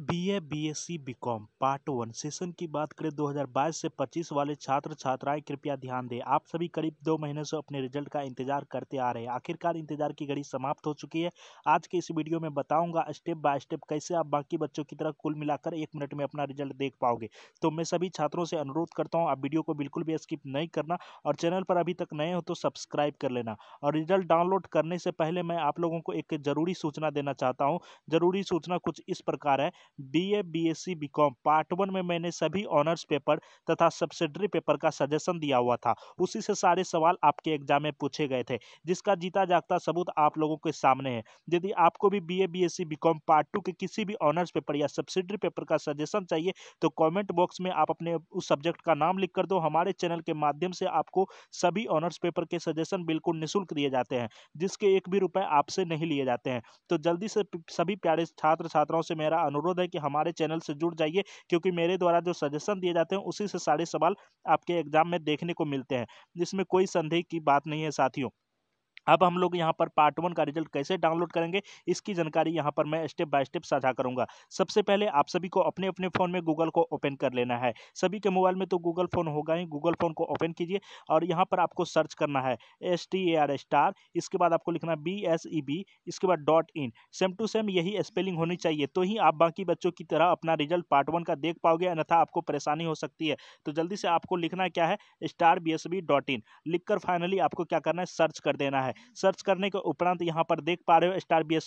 BA BSc BCom part one session की बात करें 2022 से 25 वाले छात्र छात्राएं कृपया ध्यान दें आप सभी करीब दो महीने से अपने रिजल्ट का इंतजार करते आ रहे हैं आखिरकार इंतजार की घड़ी समाप्त हो चुकी है आज के इस वीडियो में बताऊंगा स्टेप बाय स्टेप कैसे आप बाकी बच्चों की तरह कुल मिलाकर एक मिनट में अपना रिजल्ट देख पाओगे तो मैं सभी छात्रों से अनुरोध करता हूँ आप वीडियो को बिल्कुल भी स्किप नहीं करना और चैनल पर अभी तक नए हो तो सब्सक्राइब कर लेना और रिजल्ट डाउनलोड करने से पहले मैं आप लोगों को एक जरूरी सूचना देना चाहता हूँ जरूरी सूचना कुछ इस प्रकार है BA BSc BCom part one में मैंने सभी ऑनर्स पेपर तथा सब्सिडरी पेपर का सजेशन दिया हुआ था उसी से सारे सवाल आपके एग्जाम में पूछे गए थे जिसका जीता जागता सबूत आप लोगों के सामने है यदि आपको भी B BSc BCom part two के किसी भी ऑनर्स पेपर या सब्सिडरी पेपर का सजेशन चाहिए तो कॉमेंट बॉक्स में आप अपने उस सब्जेक्ट का नाम लिख कर दो हमारे चैनल के माध्यम से आपको सभी ऑनर्स पेपर के सजेशन बिल्कुल निःशुल्क दिए जाते हैं जिसके एक भी रुपए आपसे नहीं लिए जाते हैं तो जल्दी से सभी प्यारे छात्र छात्राओं से मेरा अनुरोध अनुरोध है कि हमारे चैनल से जुड़ जाइए क्योंकि मेरे द्वारा जो सजेशन दिए जाते हैं उसी से सारे सवाल आपके एग्जाम में देखने को मिलते हैं जिसमें कोई संदेह की बात नहीं है साथियों अब हम लोग यहाँ पर पार्ट वन का रिजल्ट कैसे डाउनलोड करेंगे इसकी जानकारी यहाँ पर मैं स्टेप बाय स्टेप साझा करूँगा सबसे पहले आप सभी को अपने अपने फ़ोन में गूगल को ओपन कर लेना है सभी के मोबाइल में तो गूगल फ़ोन होगा ही गूगल फ़ोन को ओपन कीजिए और यहाँ पर आपको सर्च करना है S T A R star इसके बाद आपको लिखना बी एस ई बी इसके बाद dot in same to same यही स्पेलिंग होनी चाहिए तो ही आप बाकी बच्चों की तरह अपना रिजल्ट पार्ट वन का देख पाओगे अन्यथा आपको परेशानी हो सकती है तो जल्दी से आपको लिखना क्या है star B S B dot in लिख फाइनली आपको क्या करना है सर्च कर देना है सर्च करने के उपरांत यहाँ पर देख पा रहे हो स्टार बी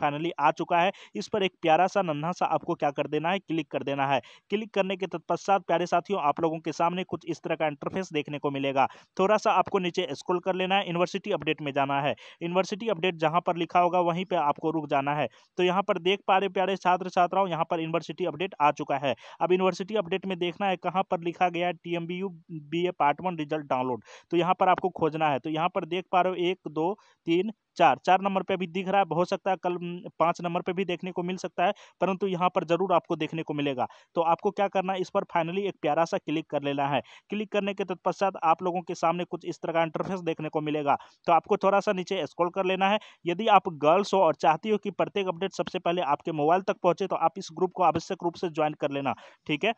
फाइनली आ चुका है इस पर एक प्यारा सा नन्हा सा आपको क्या कर देना है क्लिक कर देना है क्लिक करने के तत्पश्चात प्यारे साथियों आप लोगों के सामने कुछ इस तरह का इंटरफेस देखने को मिलेगा थोड़ा सा आपको नीचे स्क्रोल कर लेना है यूनिवर्सिटी अपडेट में जाना है यूनिवर्सिटी अपडेट जहाँ पर लिखा होगा वहीं पर आपको रुक जाना है तो यहाँ पर देख पा रहे प्यारे छात्र छात्राओं यहाँ पर यूनिवर्सिटी अपडेट आ चुका है अब यूनिवर्सिटी अपडेट में देखना है कहाँ पर लिखा गया है T M B part one result download तो यहाँ पर आपको खोजना है तो यहाँ पर देख पा रहे हो एक दो तीन चार चार नंबर पे भी दिख रहा है हो सकता है कल पाँच नंबर पे भी देखने को मिल सकता है परंतु यहाँ पर जरूर आपको देखने को मिलेगा तो आपको क्या करना है इस पर फाइनली एक प्यारा सा क्लिक कर लेना है क्लिक करने के तत्पश्चात आप लोगों के सामने कुछ इस तरह का इंटरफेस देखने को मिलेगा तो आपको थोड़ा सा नीचे स्क्रॉल कर लेना है यदि आप गर्ल्स हो और चाहती हो कि प्रत्येक अपडेट सबसे पहले आपके मोबाइल तक पहुँचे तो आप इस ग्रुप को आवश्यक रूप से ज्वाइन कर लेना ठीक है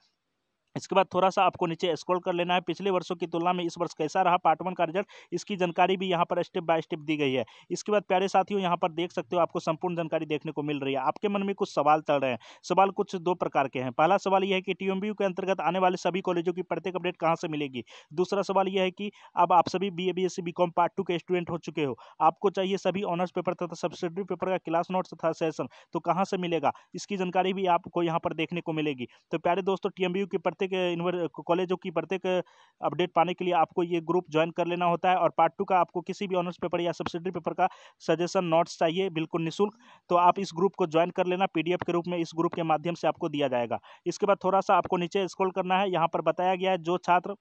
इसके बाद थोड़ा सा आपको नीचे स्क्रॉल कर लेना है पिछले वर्षों की तुलना में इस वर्ष कैसा रहा पार्ट वन का रिजल्ट इसकी जानकारी भी यहाँ पर स्टेप बाय स्टेप दी गई है इसके बाद प्यारे साथियों यहाँ पर देख सकते हो आपको संपूर्ण जानकारी देखने को मिल रही है आपके मन में कुछ सवाल चल रहे हैं सवाल कुछ दो प्रकार के हैं पहला सवाल यह है कि टीएमबीयू के अंतर्गत आने वाले सभी कॉलेजों की प्रत्येक अपडेट कहाँ से मिलेगी दूसरा सवाल यह है कि अब आप सभी B A B S C BCom part two के स्टूडेंट हो चुके हो आपको चाहिए सभी ऑनर्स पेपर तथा सब्सिडरी पेपर का क्लास नोट्स तथा सेशन तो कहाँ से मिलेगा इसकी जानकारी भी आपको यहाँ पर देखने को मिलेगी तो प्यारे दोस्तों टीएमबीयू की प्रत्येक प्रत्येक कॉलेजों की प्रत्येक अपडेट पाने के लिए आपको ये ग्रुप ज्वाइन कर लेना होता है और पार्ट टू का आपको किसी भी ऑनर्स पेपर या सब्सिडी पेपर का सजेशन नोट्स चाहिए बिल्कुल निःशुल्क तो आप इस ग्रुप को ज्वाइन कर लेना पी के रूप में इस ग्रुप के माध्यम से आपको दिया जाएगा इसके बाद थोड़ा सा आपको नीचे स्क्रॉल करना है यहाँ पर बताया गया है जो छात्र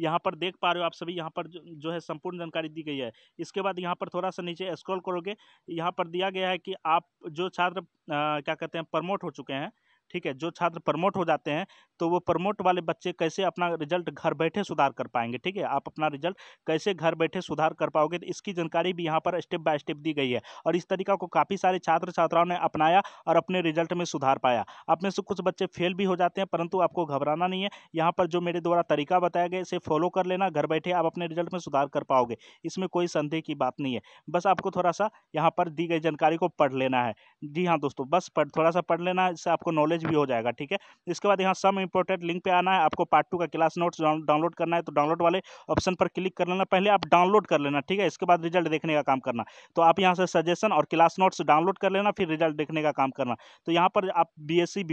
यहाँ पर देख पा रहे हो आप सभी यहाँ पर जो है संपूर्ण जानकारी दी गई है इसके बाद यहाँ पर थोड़ा सा नीचे स्क्रॉल करोगे यहाँ पर दिया गया है कि आप जो छात्र क्या कहते हैं प्रमोट हो चुके हैं ठीक है जो छात्र प्रमोट हो जाते हैं तो वो प्रमोट वाले बच्चे कैसे अपना रिजल्ट घर बैठे सुधार कर पाएंगे ठीक है आप अपना रिजल्ट कैसे घर बैठे सुधार कर पाओगे तो इसकी जानकारी भी यहाँ पर स्टेप बाय स्टेप दी गई है और इस तरीका को काफ़ी सारे छात्र छात्राओं ने अपनाया और अपने रिजल्ट में सुधार पाया आप में से कुछ बच्चे फेल भी हो जाते हैं परंतु आपको घबराना नहीं है यहाँ पर जो मेरे द्वारा तरीका बताया गया इसे फॉलो कर लेना घर बैठे आप अपने रिजल्ट में सुधार कर पाओगे इसमें कोई संदेह की बात नहीं है बस आपको थोड़ा सा यहाँ पर दी गई जानकारी को पढ़ लेना है जी हाँ दोस्तों बस पढ़ थोड़ा सा पढ़ लेना इससे आपको नॉलेज मैनेज भी हो जाएगा ठीक है इसके बाद यहाँ सम इम्पोर्टेंट लिंक पे आना है आपको पार्ट टू का क्लास नोट्स डाउनलोड करना है तो डाउनलोड वाले ऑप्शन पर क्लिक कर लेना पहले आप डाउनलोड कर लेना ठीक है इसके बाद रिजल्ट देखने का काम करना तो आप यहाँ से सजेशन और क्लास नोट्स डाउनलोड कर लेना फिर रिजल्ट देखने का काम करना तो यहाँ पर आप बी एस सी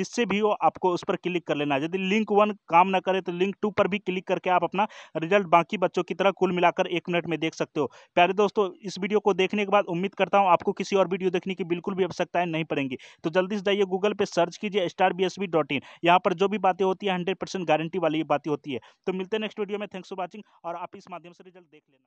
जिससे भी हो आपको उस पर क्लिक कर लेना यदि लिंक वन काम ना करे तो लिंक टू पर भी क्लिक करके आप अपना रिजल्ट बाकी बच्चों की तरह कुल मिलाकर एक मिनट में देख सकते हो प्यारे दोस्तों इस वीडियो को देखने के बाद उम्मीद करता हूँ आपको किसी और वीडियो देखने की बिल्कुल भी आवश्यकताएं नहीं पड़ेंगी तो जल्दी से जाइए गूगल गूगल पे सर्च कीजिए star B S B dot in यहाँ पर जो भी बातें होती है हंड्रेड परसेंट गारंटी वाली बातें होती है तो मिलते हैं नेक्स्ट वीडियो में थैंक्स फॉर वॉचिंग और आप इस माध्यम से रिजल्ट देख लेना